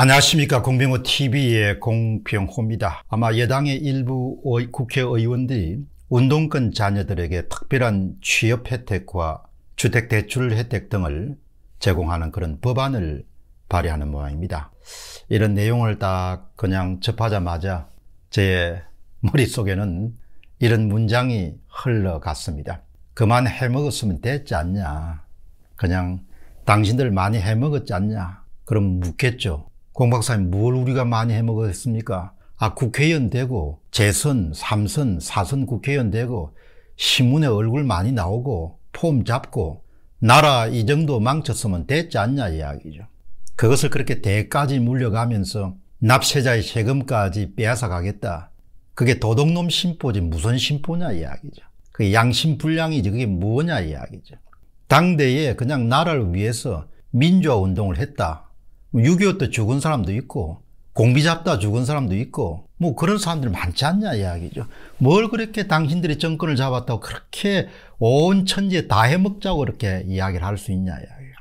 안녕하십니까. 공병호 TV의 공병호입니다. 아마 여당의 일부 국회의원들이 운동권 자녀들에게 특별한 취업 혜택과 주택 대출 혜택 등을 제공하는 그런 법안을 발의하는 모양입니다. 이런 내용을 딱 그냥 접하자마자 제 머릿속에는 이런 문장이 흘러갔습니다. 그만 해먹었으면 됐지 않냐. 그냥 당신들 많이 해먹었지 않냐. 그럼 묻겠죠. 공박사님 뭘 우리가 많이 해먹었습니까? 아 국회의원 되고 재선, 삼선, 사선 국회의원 되고 신문에 얼굴 많이 나오고 폼 잡고 나라 이 정도 망쳤으면 됐지 않냐 이야기죠. 그것을 그렇게 대까지 물려가면서 납세자의 세금까지 빼앗아 가겠다. 그게 도둑놈 심보지 무슨 심보냐 이야기죠. 그 양심불량이지 그게 뭐냐 이야기죠. 당대에 그냥 나라를 위해서 민주화운동을 했다. 6.25때 죽은 사람도 있고 공비 잡다 죽은 사람도 있고 뭐 그런 사람들 이 많지 않냐 이야기죠. 뭘 그렇게 당신들이 정권을 잡았다고 그렇게 온 천지에 다 해먹자고 이렇게 이야기를 할 수 있냐 이야기야.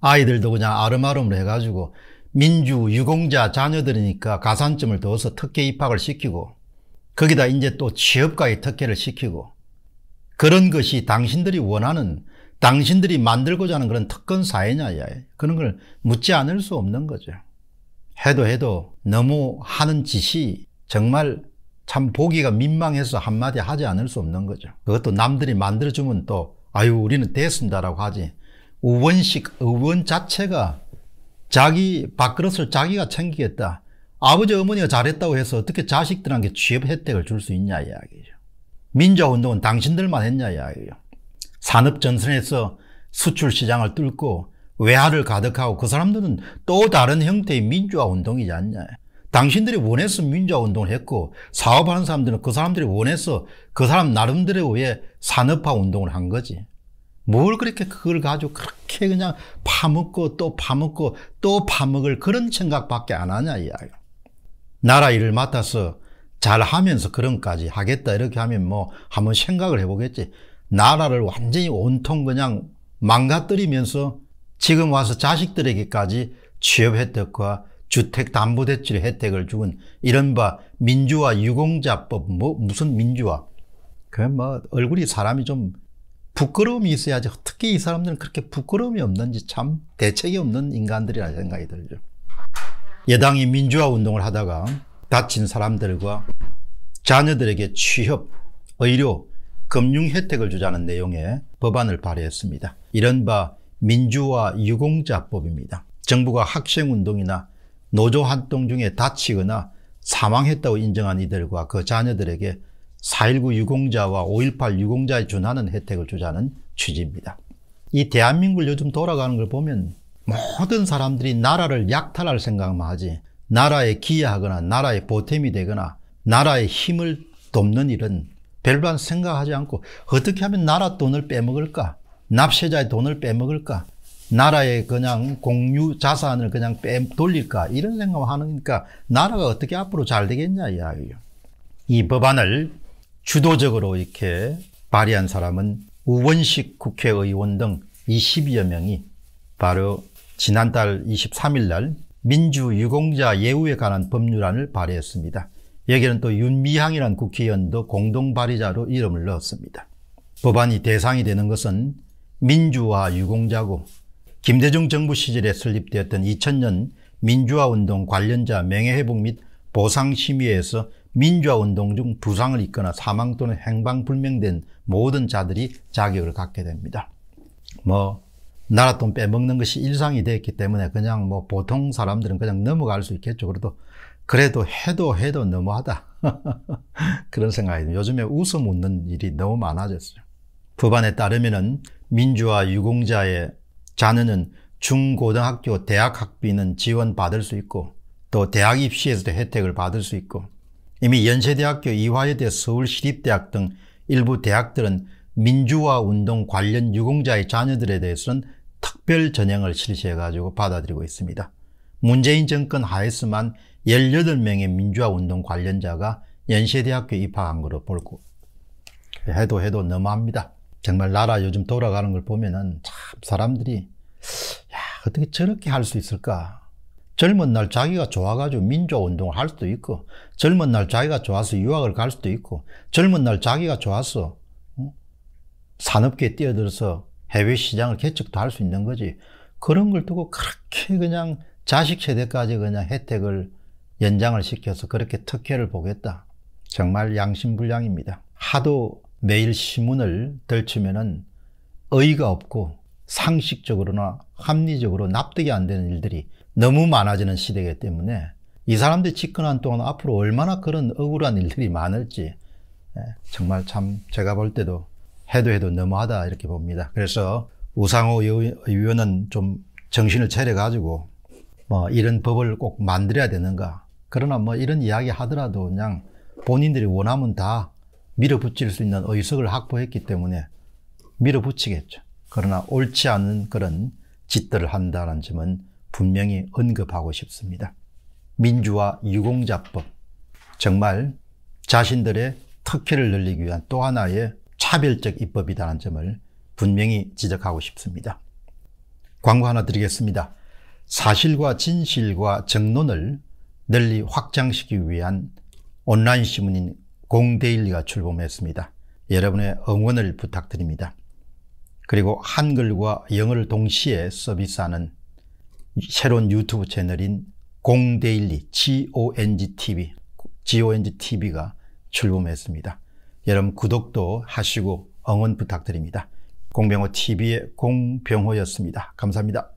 아이들도 그냥 아름아름을 해가지고 민주 유공자 자녀들이니까 가산점을 넣어서 특혜 입학을 시키고 거기다 이제 또 취업가의 특혜를 시키고 그런 것이 당신들이 원하는 당신들이 만들고자 하는 그런 특권 사회냐, 그런 걸 묻지 않을 수 없는 거죠. 해도 해도 너무 하는 짓이 정말 참 보기가 민망해서 한마디 하지 않을 수 없는 거죠. 그것도 남들이 만들어주면 또, 아유, 우리는 됐습니다라고 하지. 의원식, 의원 자체가 자기 밥그릇을 자기가 챙기겠다. 아버지 어머니가 잘했다고 해서 어떻게 자식들한테 취업 혜택을 줄 수 있냐 이야기죠. 민주화운동은 당신들만 했냐 이야기죠. 산업전선에서 수출 시장을 뚫고 외화를 가득하고 그 사람들은 또 다른 형태의 민주화 운동이지 않냐. 당신들이 원해서 민주화 운동을 했고 사업하는 사람들은 그 사람들이 원해서 그 사람 나름대로 의해 산업화 운동을 한 거지. 뭘 그렇게 그걸 가지고 그렇게 그냥 파먹고 또 파먹고 또 파먹을 그런 생각밖에 안 하냐 이야기. 나라 일을 맡아서 잘하면서 그런까지 하겠다 이렇게 하면 뭐 한번 생각을 해보겠지. 나라를 완전히 온통 그냥 망가뜨리면서 지금 와서 자식들에게까지 취업 혜택과 주택담보대출 혜택을 주은 이른바 민주화 유공자법 뭐 무슨 민주화 그 뭐 얼굴이 사람이 좀 부끄러움이 있어야지 특히 이 사람들은 그렇게 부끄러움이 없는지 참 대책이 없는 인간들이라 생각이 들죠. 여당이 민주화 운동을 하다가 다친 사람들과 자녀들에게 취업, 의료, 금융 혜택을 주자는 내용의 법안을 발의했습니다. 이른바 민주화 유공자법입니다. 정부가 학생운동이나 노조 활동 중에 다치거나 사망했다고 인정한 이들과 그 자녀들에게 4.19 유공자와 5.18 유공자에 준하는 혜택을 주자는 취지입니다. 이 대한민국을 요즘 돌아가는 걸 보면 모든 사람들이 나라를 약탈할 생각만 하지 나라에 기여하거나 나라의 보탬이 되거나 나라의 힘을 돕는 일은 별반 생각하지 않고 어떻게 하면 나라 돈을 빼먹을까? 납세자의 돈을 빼먹을까? 나라의 그냥 공유 자산을 그냥 빼 돌릴까? 이런 생각을 하니까 나라가 어떻게 앞으로 잘 되겠냐 이야기예요. 이 법안을 주도적으로 이렇게 발의한 사람은 우원식 국회의원 등 20여 명이 바로 지난달 23일 날 민주유공자 예우에 관한 법률안을 발의했습니다. 여기는 또윤미향이라는 국회의원도 공동 발의자로 이름을 넣었습니다. 법안이 대상이 되는 것은 민주화 유공자고 김대중 정부 시절에 설립되었던 2000년 민주화운동 관련자 명예회복 및 보상심의회에서 민주화운동 중 부상을 입거나 사망 또는 행방불명된 모든 자들이 자격을 갖게 됩니다. 뭐 나라 돈 빼먹는 것이 일상이 되었기 때문에 그냥 뭐 보통 사람들은 그냥 넘어갈 수 있겠죠. 그래도 그래도 해도 해도 너무하다. 그런 생각이 듭니다. 요즘에 웃어묻는 일이 너무 많아졌어요. 법안에 따르면 민주화 유공자의 자녀는 중고등학교 대학 학비는 지원받을 수 있고 또 대학 입시에서도 혜택을 받을 수 있고 이미 연세대학교, 이화여대, 서울시립대학 등 일부 대학들은 민주화 운동 관련 유공자의 자녀들에 대해서는 특별 전형을 실시해가지고 받아들이고 있습니다. 문재인 정권 하에서만 18명의 민주화운동 관련자가 연세대학교에 입학한 걸로 볼고 해도 해도 너무합니다. 정말 나라 요즘 돌아가는 걸 보면은 참 사람들이 야 어떻게 저렇게 할 수 있을까 젊은 날 자기가 좋아가지고 민주화운동을 할 수도 있고 젊은 날 자기가 좋아서 유학을 갈 수도 있고 젊은 날 자기가 좋아서 어? 산업계에 뛰어들어서 해외 시장을 개척도 할 수 있는 거지 그런 걸 두고 그렇게 그냥 자식 세대까지 그냥 혜택을 연장을 시켜서 그렇게 특혜를 보겠다. 정말 양심불량입니다. 하도 매일 신문을 들추면은 의의가 없고 상식적으로나 합리적으로 납득이 안 되는 일들이 너무 많아지는 시대이기 때문에 이 사람들이 집권한 동안 앞으로 얼마나 그런 억울한 일들이 많을지 예, 정말 참 제가 볼 때도 해도 해도 너무하다 이렇게 봅니다. 그래서 우상호 의원은 좀 정신을 차려가지고 뭐 이런 법을 꼭 만들어야 되는가. 그러나 뭐 이런 이야기 하더라도 그냥 본인들이 원하면 다 밀어붙일 수 있는 의석을 확보했기 때문에 밀어붙이겠죠. 그러나 옳지 않은 그런 짓들을 한다는 점은 분명히 언급하고 싶습니다. 민주화 유공자법. 정말 자신들의 특혜를 늘리기 위한 또 하나의 차별적 입법이라는 점을 분명히 지적하고 싶습니다. 광고 하나 드리겠습니다. 사실과 진실과 정론을 널리 확장시키기 위한 온라인 신문인 공데일리가 출범했습니다. 여러분의 응원을 부탁드립니다. 그리고 한글과 영어를 동시에 서비스하는 새로운 유튜브 채널인 공데일리 GONGTV GONGTV가 출범했습니다. 여러분 구독도 하시고 응원 부탁드립니다. 공병호 TV의 공병호였습니다. 감사합니다.